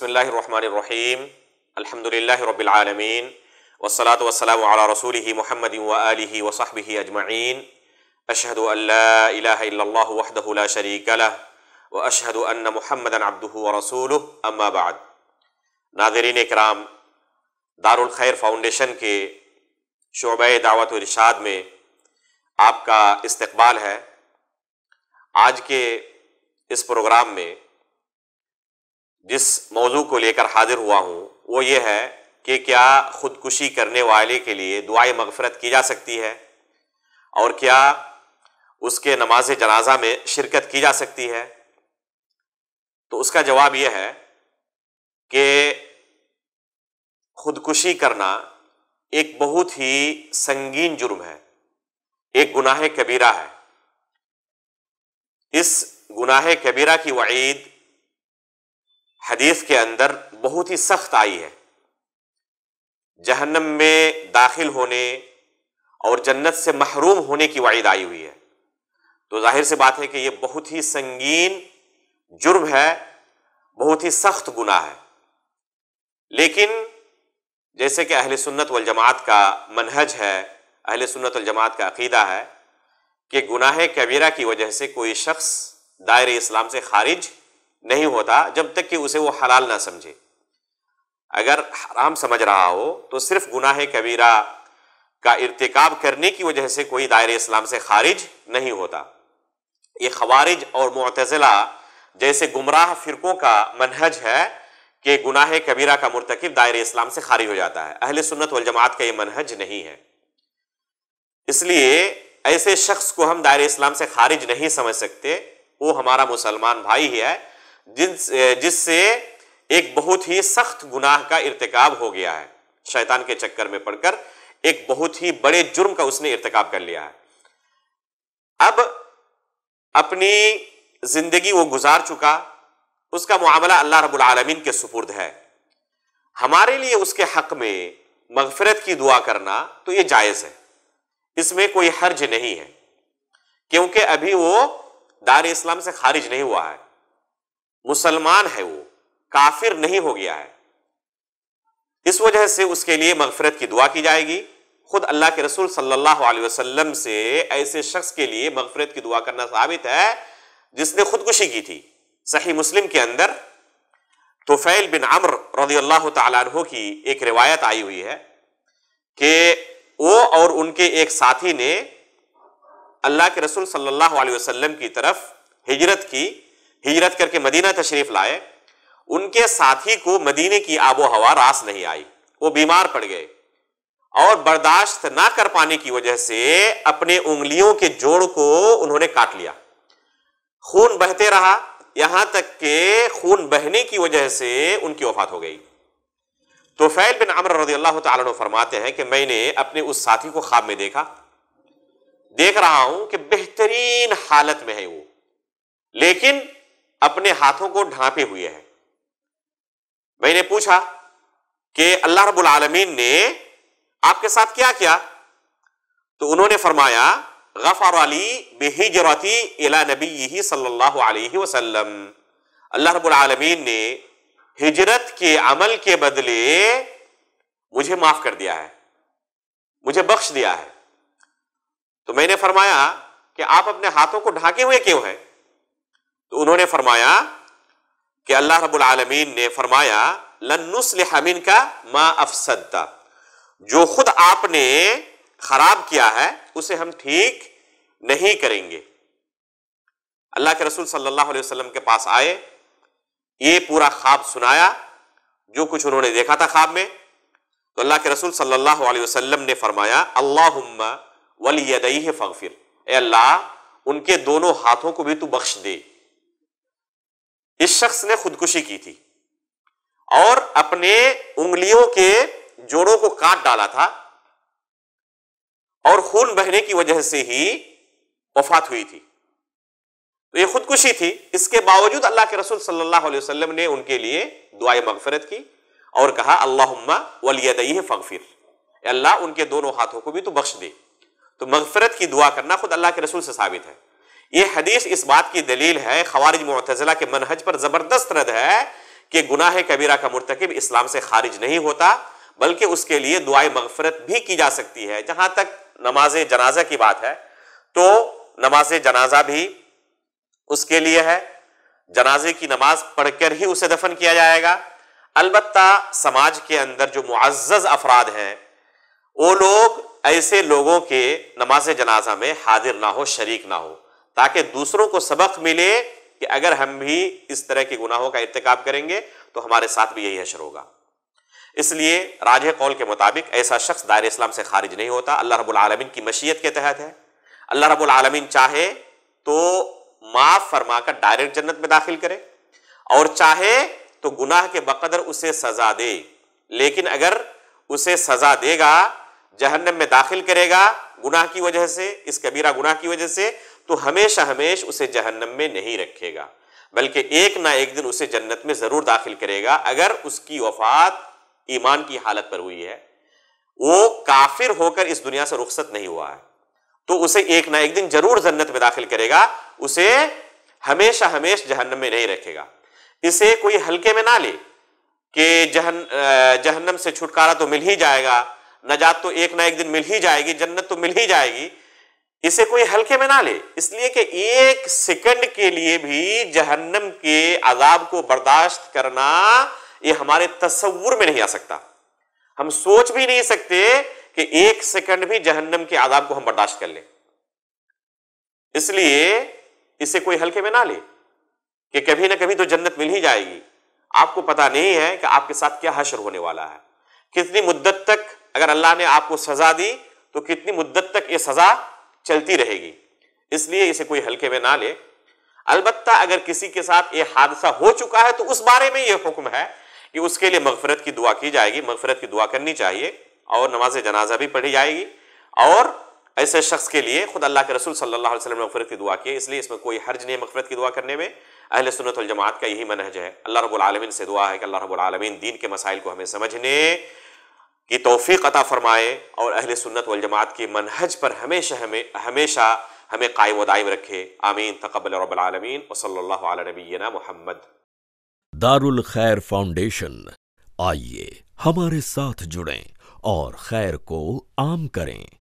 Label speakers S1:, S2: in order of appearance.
S1: बसमीम अलहमदिल्ला वसलात वसलम रसूल महमद वली वसाहब अजमैन अशहद वहदला शरीकला व अशहद महमद अब्दू रसूल अम्माबाद नादरीन कराम दारुलखैर फ़ाउंडेशन के शोब दावत इरशाद में आपका इस्तबाल है आज के इस प्रोग्राम में जिस मौजू को लेकर हाजिर हुआ हूँ वो ये है कि क्या खुदकुशी करने वाले के लिए दुआई मगफरत की जा सकती है और क्या उसके नमाज जनाजा में शिरकत की जा सकती है तो उसका जवाब यह है कि खुदकुशी करना एक बहुत ही संगीन जुर्म है एक गुनाह कबीरा है इस गुनाह कबीरा की वईद हदीस के अंदर बहुत ही सख्त आई है जहन्नम में दाखिल होने और जन्नत से महरूम होने की वाइद आई हुई है तो जाहिर सी बात है कि यह बहुत ही संगीन जुर्म है बहुत ही सख्त गुना है लेकिन जैसे कि अहले सुन्नत वल जमात का मनहज है अहले सुन्नत वल जमात का अकीदा है कि गुनाह कबीरा की वजह से कोई शख्स दायरे इस्लाम से खारिज नहीं होता जब तक कि उसे वो हलाल ना समझे अगर हराम समझ रहा हो तो सिर्फ गुनाह कबीरा का इरतकब करने की वजह से कोई दायरे इस्लाम से खारिज नहीं होता ये खवारिज और मतजिला जैसे गुमराह फ़िरकों का मनहज है कि गुनाह कबीरा का मरतकब दायर इस्लाम से खारिज हो जाता है अहल सुन्नत वलजमात का ये मनहज नहीं है इसलिए ऐसे शख्स को हम दायरे इस्लाम से खारिज नहीं समझ सकते वो हमारा मुसलमान भाई ही है जिन जिससे एक बहुत ही सख्त गुनाह का इरतकब हो गया है शैतान के चक्कर में पड़कर एक बहुत ही बड़े जुर्म का उसने इरतकब कर लिया है अब अपनी जिंदगी वो गुजार चुका उसका मामला अल्लाह रबालमीन के सुपुर्द है हमारे लिए उसके हक में मगफरत की दुआ करना तो ये जायज़ है इसमें कोई हर्ज नहीं है क्योंकि अभी वो दार इस्लाम से खारिज नहीं हुआ है मुसलमान है वो काफिर नहीं हो गया है इस वजह से उसके लिए मगफरत की दुआ की जाएगी खुद अल्लाह के रसूल सल्लल्लाहु अलैहि वसल्लम से ऐसे शख्स के लिए मगफरत की दुआ करना साबित है जिसने खुदकुशी की थी सही मुस्लिम के अंदर तोफ़ैल बिन अम्र रजी अल्लाह तु की एक रिवायत आई हुई है कि वो और उनके एक साथी ने अल्लाह के रसूल सल्लल्लाहु अलैहि वसल्लम की तरफ हिजरत की हिजरत करके मदीना तशरीफ लाए उनके साथी को मदीने की आबो हवा रास नहीं आई वो बीमार पड़ गए और बर्दाश्त ना कर पाने की वजह से अपने उंगलियों के जोड़ को उन्होंने काट लिया खून बहते रहा यहां तक के खून बहने की वजह से उनकी वफात हो गई तो फैल बिन अमर रजी अल्लाह तु फरमाते हैं कि मैंने अपने उस साथी को ख्वाब में देखा देख रहा हूं कि बेहतरीन हालत में है वो लेकिन अपने हाथों को ढांपे हुए है मैंने पूछा कि अल्लाह रबुल आलमीन ने आपके साथ क्या किया तो उन्होंने फरमाया गफार अली बेहिजरती इला नबी सल्लल्लाहु अलैहि वसल्लम अल्लाह रब्बुल आलमीन ने हिजरत के अमल के बदले मुझे माफ कर दिया है मुझे बख्श दिया है तो मैंने फरमाया कि आप अपने हाथों को ढांके हुए क्यों हैं तो उन्होंने फरमाया कि अल्लाह रब्बुल आलमीन ने फरमाया लन्नुसलिन का मा अफसदा जो खुद आपने खराब किया है उसे हम ठीक नहीं करेंगे अल्लाह के रसूल सल्लल्लाहु अलैहि वसल्लम के पास आए ये पूरा ख्वाब सुनाया जो कुछ उन्होंने देखा था ख्वाब में तो अल्लाह के रसूल सल्लल्लाहु अलैहि वसल्लम ने फरमाया अल्लाह वली फ़गफिर ए अल्लाह उनके दोनों हाथों को भी तू बख्श दे इस शख्स ने खुदकुशी की थी और अपने उंगलियों के जोड़ों को काट डाला था और खून बहने की वजह से ही वफात हुई थी तो ये खुदकुशी थी इसके बावजूद अल्लाह के रसूल सल्लल्लाहु अलैहि वसल्लम ने उनके लिए दुआए मगफरत की और कहा अल्लाहुम्मा वलियदई फ़गफिर अल्लाह उनके दोनों हाथों को भी तो बख्श दे तो मगफरत की दुआ करना खुद अल्लाह के रसूल से साबित है ये हदीस इस बात की दलील है खवारिज मतजिला के मनहज पर जबरदस्त रद है कि गुनाह कबीरा का मरतकब इस्लाम से खारिज नहीं होता बल्कि उसके लिए दुआ मगफरत भी की जा सकती है जहां तक नमाज जनाजा की बात है तो नमाज जनाजा भी उसके लिए है जनाजे की नमाज पढ़कर ही उसे दफन किया जाएगा अलबत् समाज के अंदर जो मुआज़ अफराद हैं वो लोग ऐसे लोगों के नमाज जनाजा में हाजिर ना हो शरीक ना हो ताकि दूसरों को सबक मिले कि अगर हम भी इस तरह के गुनाहों का इतकब करेंगे तो हमारे साथ भी यही अशर होगा इसलिए राज कौल के मुताबिक ऐसा शख्स दायर इस्लाम से खारिज नहीं होता अल्लाह रबालमीन की मशीयत के तहत है अल्लाह रबालमीन चाहे तो माफ़ फरमा कर डायरेक्ट जन्नत में दाखिल करे और चाहे तो गुनाह के बकदर उसे सज़ा दे लेकिन अगर उसे सज़ा देगा जहन्नम में दाखिल करेगा गुनाह की वजह से इस कबीरा गुनाह की वजह से तो हमेशा हमेश उसे जहन्नम में नहीं रखेगा बल्कि एक ना एक दिन उसे जन्नत में ज़रूर दाखिल करेगा अगर उसकी वफात ईमान की हालत पर हुई है वो काफिर होकर इस दुनिया से रुखसत नहीं हुआ है तो उसे एक ना एक दिन जरूर जन्नत में दाखिल करेगा उसे हमेशा हमेश जहन्नम में नहीं रखेगा इसे कोई हल्के में ना ले कि जहन जहन्नम से छुटकारा तो मिल ही जाएगा नजात तो एक ना एक दिन मिल ही जाएगी जन्नत तो मिल ही जाएगी इसे कोई हल्के में ना ले इसलिए कि एक सेकंड के लिए भी जहन्नम के अजाब को बर्दाश्त करना ये हमारे तस्वुर में नहीं आ सकता हम सोच भी नहीं सकते कि एक सेकंड भी जहन्नम के आदाब को हम बर्दाश्त कर लें इसलिए इसे कोई हल्के में ना ले कि कभी ना कभी तो जन्नत मिल ही जाएगी आपको पता नहीं है कि आपके साथ क्या हशर होने वाला है कितनी मुद्दत तक अगर अल्लाह ने आपको सजा दी तो कितनी मुद्दत तक ये सजा चलती रहेगी इसलिए इसे कोई हल्के में ना ले अलबत्ता अगर किसी के साथ ये हादसा हो चुका है तो उस बारे में यह हुक्म है कि उसके लिए मगफरत की दुआ की जाएगी मगफरत की दुआ करनी चाहिए और नमाज जनाजा भी पढ़ी जाएगी और ऐसे शख्स के लिए खुद अल्लाह के रसूल सल्लल्लाहु अलैहि वसल्लम ने की दुआ की इसलिए इसमें कोई हर्ज नहीं है की दुआ करने में अहल सुनत जमात का यही मनहज है अल्लाह रब्बुल से दुआ है कि अल्लाह रब्बुल दीन के मसाइल को हमें समझने की तोफ़ी अता फ़रमाए और अहल सुन्नत वजमात की मनहज पर हमेशा हमें हमेशा हमें कायम व दायम रखे आमीन तकबल रबालमीन वसल्ला नबीना मोहम्मद दारुल खैर फाउंडेशन आइए हमारे साथ जुड़ें और खैर को आम करें